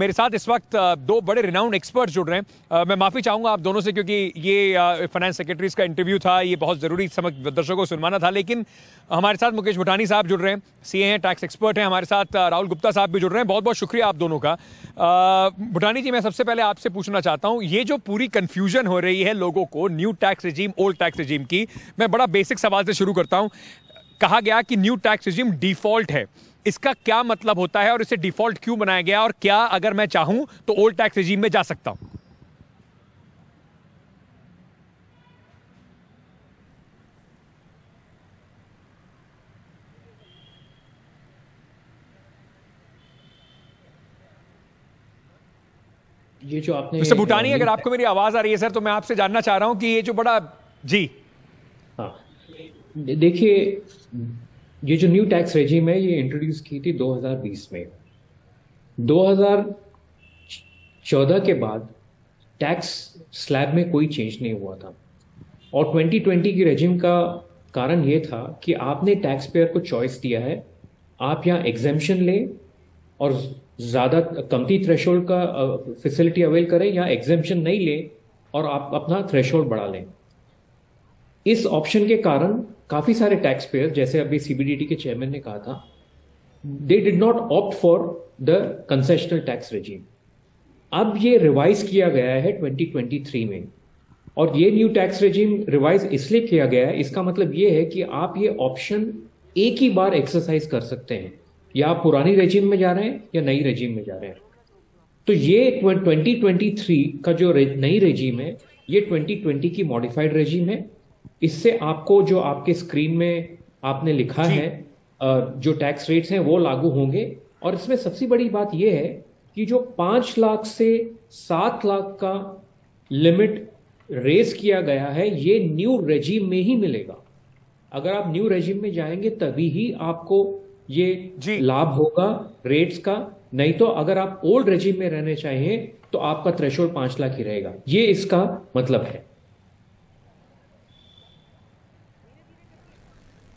मेरे साथ इस वक्त दो बड़े रिनाउंड एक्सपर्ट जुड़ रहे हैं मैं माफ़ी चाहूंगा आप दोनों से क्योंकि ये फाइनेंस सेक्रेटरीज का इंटरव्यू था ये बहुत ज़रूरी समझ दर्शकों को सुनवाना था लेकिन हमारे साथ मुकेश भुटानी साहब जुड़ रहे हैं सीए हैं टैक्स एक्सपर्ट हैं हमारे साथ राहुल गुप्ता साहब भी जुड़ रहे हैं बहुत बहुत शुक्रिया आप दोनों का भुटानी जी मैं सबसे पहले आपसे पूछना चाहता हूँ ये जो पूरी कन्फ्यूजन हो रही है लोगों को new tax regime old tax regime की मैं बड़ा बेसिक सवाल से शुरू करता हूँ कहा गया कि न्यू टैक्स रिजीम डिफॉल्ट है इसका क्या मतलब होता है और इसे डिफॉल्ट क्यों बनाया गया और क्या अगर मैं चाहूं तो ओल्ड टैक्स रिजीम में जा सकता हूं ये जो आपने मिस्टर भूटानी अगर आपको मेरी आवाज आ रही है सर तो मैं आपसे जानना चाह रहा हूं कि ये जो बड़ा जी हाँ देखिए ये जो न्यू टैक्स रेजिम है ये इंट्रोड्यूस की थी 2020 में 2014 के बाद टैक्स स्लैब में कोई चेंज नहीं हुआ था और 2020 की रेजिम का कारण ये था कि आपने टैक्स पेयर को चॉइस दिया है आप यहाँ एग्जेम्पन लें और ज़्यादा कमती थ्रेश का फैसिलिटी अवेल करें या एग्जेम्पन नहीं लें और आप अपना थ्रेश बढ़ा लें इस ऑप्शन के कारण काफी सारे टैक्स पेयर जैसे अभी सीबीडीटी के चेयरमैन ने कहा था they did not opt for the concessional tax regime अब ये रिवाइज किया गया है 2023 में और ये न्यू टैक्स रेजीम रिवाइज इसलिए किया गया है इसका मतलब ये है कि आप ये ऑप्शन एक ही बार एक्सरसाइज कर सकते हैं या आप पुरानी रेजीम में जा रहे हैं या नई रेजीम में जा रहे हैं तो ये 2023 का जो रे, नई रेजीम है ये 2020 की मॉडिफाइड रेजीम है इससे आपको जो आपके स्क्रीन में आपने लिखा है जो टैक्स रेट्स हैं वो लागू होंगे और इसमें सबसे बड़ी बात यह है कि जो पांच लाख से सात लाख का लिमिट रेस किया गया है ये न्यू रेजिम में ही मिलेगा अगर आप न्यू रेजिम में जाएंगे तभी ही आपको ये लाभ होगा रेट्स का नहीं तो अगर आप ओल्ड रेजिम में रहने चाहिए तो आपका थ्रेशोल्ड पांच लाख ही रहेगा ये इसका मतलब है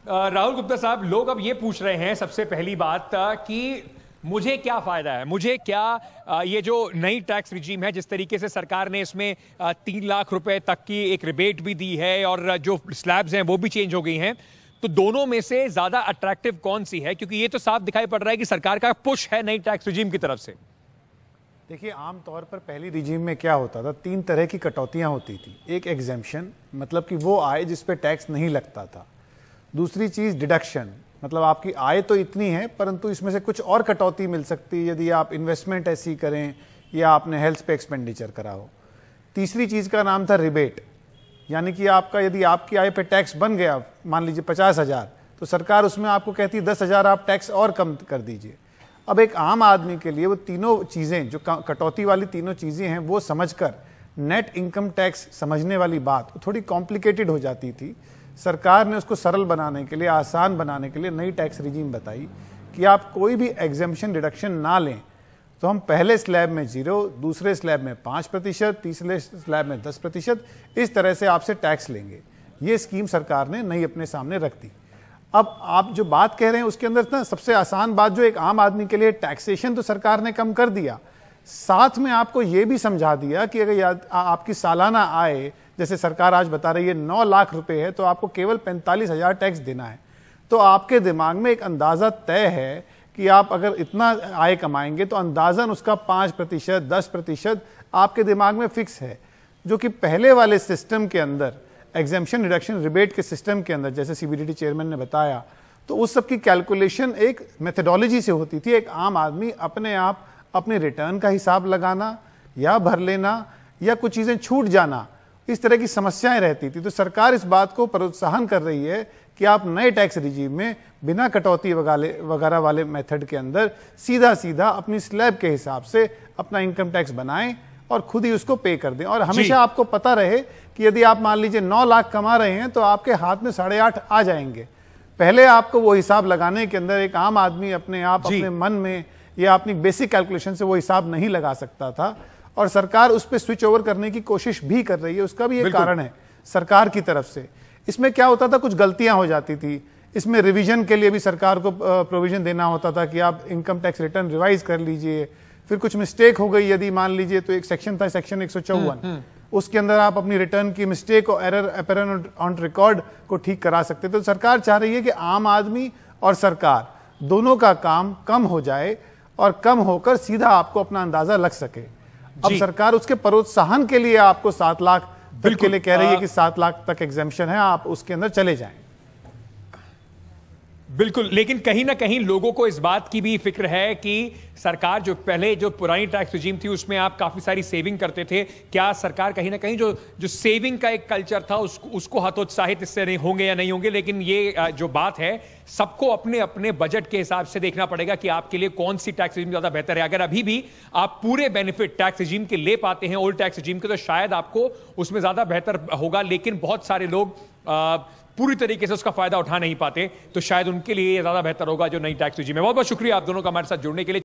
राहुल गुप्ता साहब लोग अब ये पूछ रहे हैं सबसे पहली बात कि मुझे क्या फ़ायदा है मुझे क्या ये जो नई टैक्स रिजीम है जिस तरीके से सरकार ने इसमें तीन लाख रुपए तक की एक रिबेट भी दी है और जो स्लैब्स हैं वो भी चेंज हो गई हैं तो दोनों में से ज़्यादा अट्रैक्टिव कौन सी है क्योंकि ये तो साफ दिखाई पड़ रहा है कि सरकार का पुश है नई टैक्स रिजीम की तरफ से देखिए आम तौर पर पहली रिजीम में क्या होता था तीन तरह की कटौतियां होती थी एक एग्जेम्पन मतलब कि वो आय जिस टैक्स नहीं लगता था दूसरी चीज़ डिडक्शन मतलब आपकी आय तो इतनी है परंतु इसमें से कुछ और कटौती मिल सकती है यदि आप इन्वेस्टमेंट ऐसी करें या आपने हेल्थ पे एक्सपेंडिचर करा हो तीसरी चीज़ का नाम था रिबेट यानी कि आपका यदि आपकी आय पे टैक्स बन गया मान लीजिए पचास हज़ार तो सरकार उसमें आपको कहती है दस हज़ार आप टैक्स और कम कर दीजिए अब एक आम आदमी के लिए वो तीनों चीज़ें जो कटौती वाली तीनों चीज़ें हैं वो समझ कर नेट इनकम टैक्स समझने वाली बात थोड़ी कॉम्प्लिकेटेड हो जाती थी सरकार ने उसको सरल बनाने के लिए आसान बनाने के लिए नई टैक्स रिजीम बताई कि आप कोई भी एग्जेम्पन डिडक्शन ना लें तो हम पहले स्लैब में जीरो दूसरे स्लैब में पाँच प्रतिशत तीसरे स्लैब में दस प्रतिशत इस तरह से आपसे टैक्स लेंगे ये स्कीम सरकार ने नई अपने सामने रख दी अब आप जो बात कह रहे हैं उसके अंदर ना सबसे आसान बात जो एक आम आदमी के लिए टैक्सेशन तो सरकार ने कम कर दिया साथ में आपको ये भी समझा दिया कि अगर आपकी सालाना आय जैसे सरकार आज बता रही है नौ लाख रुपए है तो आपको केवल पैंतालीस हजार टैक्स देना है तो आपके दिमाग में एक अंदाज़ा तय है कि आप अगर इतना आय कमाएंगे तो अंदाजन उसका पांच प्रतिशत दस प्रतिशत आपके दिमाग में फिक्स है जो कि पहले वाले सिस्टम के अंदर एग्जामेशन रिडक्शन रिबेट के सिस्टम के अंदर जैसे सीबीडीटी चेयरमैन ने बताया तो उस सब की कैलकुलेशन एक मेथडोलॉजी से होती थी एक आम आदमी अपने आप अपने रिटर्न का हिसाब लगाना या भर लेना या कुछ चीज़ें छूट जाना इस तरह की समस्याएं रहती थी तो सरकार इस बात को प्रोत्साहन कर रही है कि आप नए टैक्स रिजीव में बिना कटौती वगैरह वाले मेथड के अंदर सीधा सीधा अपनी स्लैब के हिसाब से अपना इनकम टैक्स बनाएं और खुद ही उसको पे कर दें और हमेशा आपको पता रहे कि यदि आप मान लीजिए नौ लाख कमा रहे हैं तो आपके हाथ में साढ़े आठ आ जाएंगे पहले आपको वो हिसाब लगाने के अंदर एक आम आदमी अपने आप अपने मन में या अपनी बेसिक कैलकुलेशन से वो हिसाब नहीं लगा सकता था और सरकार उस पर स्विच ओवर करने की कोशिश भी कर रही है उसका भी एक कारण है सरकार की तरफ से इसमें क्या होता था कुछ गलतियां हो जाती थी इसमें रिवीजन के लिए भी सरकार को प्रोविजन देना होता था कि आप इनकम टैक्स रिटर्न रिवाइज कर लीजिए फिर कुछ मिस्टेक हो गई यदि मान लीजिए तो एक सेक्शन था सेक्शन एक हम्म, हम्म। उसके अंदर आप अपनी रिटर्न की मिस्टेक और एरर अपेरन ऑन रिकॉर्ड को ठीक करा सकते तो सरकार चाह रही है कि आम आदमी और सरकार दोनों का काम कम हो जाए और कम होकर सीधा आपको अपना अंदाजा लग सके अब सरकार उसके प्रोत्साहन के लिए आपको सात लाख बिल के लिए कह रही है कि सात लाख तक एग्जेम्शन है आप उसके अंदर चले जाएं बिल्कुल लेकिन कहीं ना कहीं लोगों को इस बात की भी फिक्र है कि सरकार जो पहले जो पुरानी टैक्स रिजीम थी उसमें आप काफी सारी सेविंग करते थे क्या सरकार कहीं ना कहीं जो जो सेविंग का एक कल्चर था उस, उसको हतोत्साहित इससे नहीं होंगे या नहीं होंगे लेकिन ये जो बात है सबको अपने अपने बजट के हिसाब से देखना पड़ेगा कि आपके लिए कौन सी टैक्स रिजीम ज्यादा बेहतर है अगर अभी भी आप पूरे बेनिफिट टैक्स रिजीम के ले पाते हैं ओल्ड टैक्स रिजीम के तो शायद आपको उसमें ज्यादा बेहतर होगा लेकिन बहुत सारे लोग पूरी तरीके से उसका फायदा उठा नहीं पाते तो शायद उनके लिए ज़्यादा बेहतर होगा जो नई टैक्स सूची में बहुत बहुत शुक्रिया आप दोनों का हमारे साथ जुड़ने के लिए